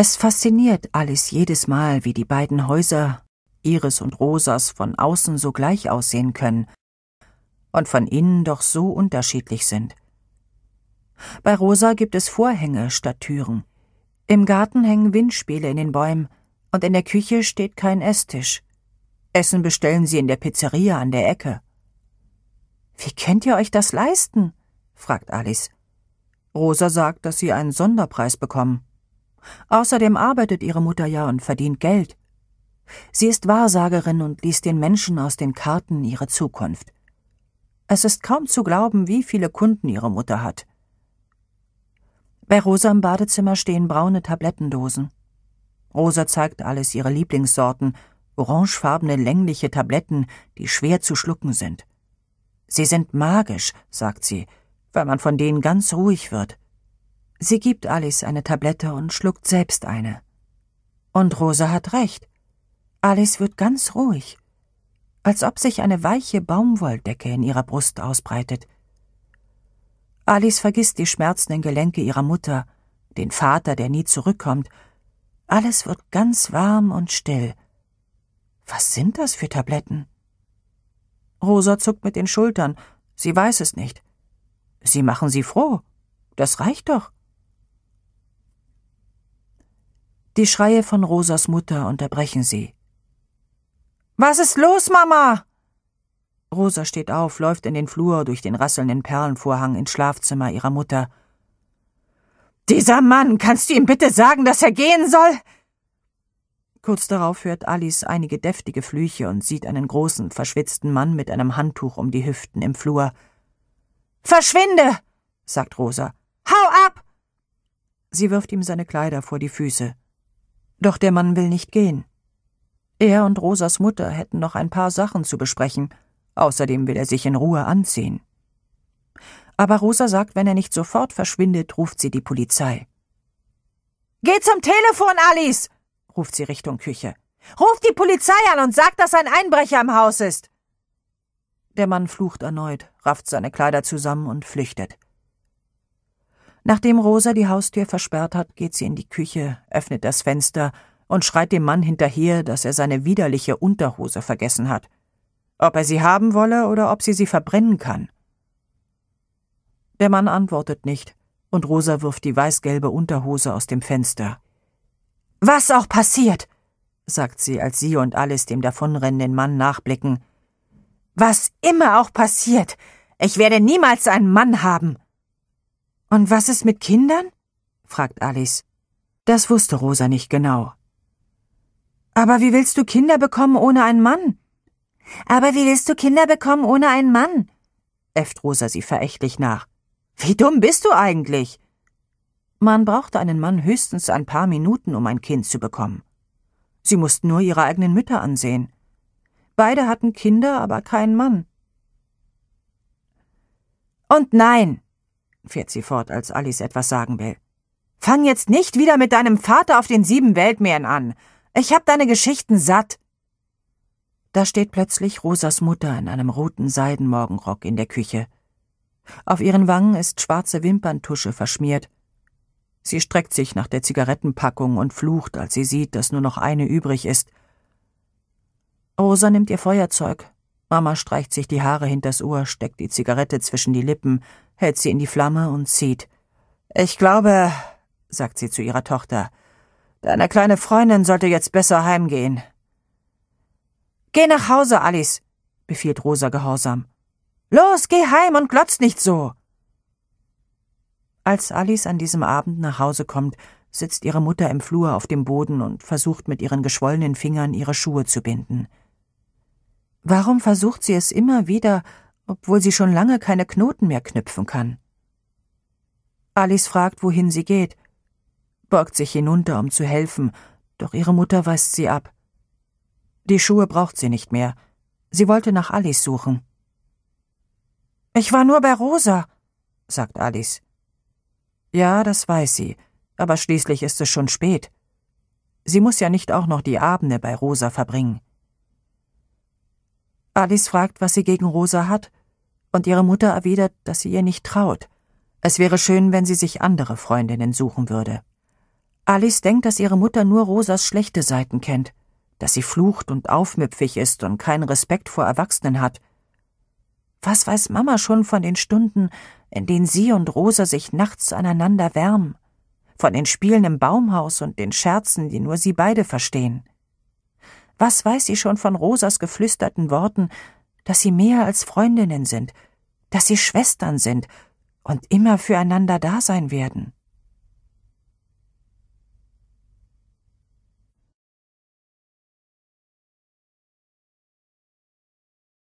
Es fasziniert Alice jedes Mal, wie die beiden Häuser, ihres und Rosas, von außen so gleich aussehen können und von innen doch so unterschiedlich sind. Bei Rosa gibt es Vorhänge statt Türen. Im Garten hängen Windspiele in den Bäumen und in der Küche steht kein Esstisch. Essen bestellen sie in der Pizzeria an der Ecke. Wie könnt ihr euch das leisten? fragt Alice. Rosa sagt, dass sie einen Sonderpreis bekommen. Außerdem arbeitet ihre Mutter ja und verdient Geld. Sie ist Wahrsagerin und liest den Menschen aus den Karten ihre Zukunft. Es ist kaum zu glauben, wie viele Kunden ihre Mutter hat. Bei Rosa im Badezimmer stehen braune Tablettendosen. Rosa zeigt alles ihre Lieblingssorten, orangefarbene längliche Tabletten, die schwer zu schlucken sind. Sie sind magisch, sagt sie, weil man von denen ganz ruhig wird. Sie gibt Alice eine Tablette und schluckt selbst eine. Und Rosa hat recht. Alice wird ganz ruhig, als ob sich eine weiche Baumwolldecke in ihrer Brust ausbreitet. Alice vergisst die schmerzenden Gelenke ihrer Mutter, den Vater, der nie zurückkommt. Alles wird ganz warm und still. Was sind das für Tabletten? Rosa zuckt mit den Schultern. Sie weiß es nicht. Sie machen sie froh. Das reicht doch. Die Schreie von Rosas Mutter unterbrechen sie. Was ist los, Mama? Rosa steht auf, läuft in den Flur durch den rasselnden Perlenvorhang ins Schlafzimmer ihrer Mutter. Dieser Mann, kannst du ihm bitte sagen, dass er gehen soll? Kurz darauf hört Alice einige deftige Flüche und sieht einen großen, verschwitzten Mann mit einem Handtuch um die Hüften im Flur. Verschwinde, sagt Rosa. Hau ab! Sie wirft ihm seine Kleider vor die Füße. Doch der Mann will nicht gehen. Er und Rosas Mutter hätten noch ein paar Sachen zu besprechen, außerdem will er sich in Ruhe anziehen. Aber Rosa sagt, wenn er nicht sofort verschwindet, ruft sie die Polizei. Geh zum Telefon, Alice! ruft sie Richtung Küche. Ruf die Polizei an und sag, dass ein Einbrecher im Haus ist! Der Mann flucht erneut, rafft seine Kleider zusammen und flüchtet. Nachdem Rosa die Haustür versperrt hat, geht sie in die Küche, öffnet das Fenster und schreit dem Mann hinterher, dass er seine widerliche Unterhose vergessen hat. Ob er sie haben wolle oder ob sie sie verbrennen kann. Der Mann antwortet nicht, und Rosa wirft die weißgelbe Unterhose aus dem Fenster. Was auch passiert, sagt sie, als sie und Alice dem davonrennenden Mann nachblicken. Was immer auch passiert, ich werde niemals einen Mann haben. Und was ist mit Kindern? fragt Alice. Das wusste Rosa nicht genau. Aber wie willst du Kinder bekommen ohne einen Mann? Aber wie willst du Kinder bekommen ohne einen Mann? äfft Rosa sie verächtlich nach. Wie dumm bist du eigentlich? Man brauchte einen Mann höchstens ein paar Minuten, um ein Kind zu bekommen. Sie mussten nur ihre eigenen Mütter ansehen. Beide hatten Kinder, aber keinen Mann. Und nein, fährt sie fort, als Alice etwas sagen will. Fang jetzt nicht wieder mit deinem Vater auf den sieben Weltmeeren an. Ich hab deine Geschichten satt. Da steht plötzlich Rosas Mutter in einem roten Seidenmorgenrock in der Küche. Auf ihren Wangen ist schwarze Wimperntusche verschmiert. Sie streckt sich nach der Zigarettenpackung und flucht, als sie sieht, dass nur noch eine übrig ist. Rosa nimmt ihr Feuerzeug, Mama streicht sich die Haare hinters Ohr, steckt die Zigarette zwischen die Lippen, hält sie in die Flamme und zieht. Ich glaube, sagt sie zu ihrer Tochter, deine kleine Freundin sollte jetzt besser heimgehen. Geh nach Hause, Alice, befiehlt Rosa gehorsam. Los, geh heim und glotz nicht so. Als Alice an diesem Abend nach Hause kommt, sitzt ihre Mutter im Flur auf dem Boden und versucht mit ihren geschwollenen Fingern ihre Schuhe zu binden. Warum versucht sie es immer wieder, obwohl sie schon lange keine Knoten mehr knüpfen kann? Alice fragt, wohin sie geht, beugt sich hinunter, um zu helfen, doch ihre Mutter weist sie ab. Die Schuhe braucht sie nicht mehr. Sie wollte nach Alice suchen. Ich war nur bei Rosa, sagt Alice. Ja, das weiß sie, aber schließlich ist es schon spät. Sie muss ja nicht auch noch die Abende bei Rosa verbringen. Alice fragt, was sie gegen Rosa hat, und ihre Mutter erwidert, dass sie ihr nicht traut. Es wäre schön, wenn sie sich andere Freundinnen suchen würde. Alice denkt, dass ihre Mutter nur Rosas schlechte Seiten kennt, dass sie flucht und aufmüpfig ist und keinen Respekt vor Erwachsenen hat. Was weiß Mama schon von den Stunden, in denen sie und Rosa sich nachts aneinander wärmen, von den Spielen im Baumhaus und den Scherzen, die nur sie beide verstehen? Was weiß sie schon von Rosas geflüsterten Worten, dass sie mehr als Freundinnen sind, dass sie Schwestern sind und immer füreinander da sein werden?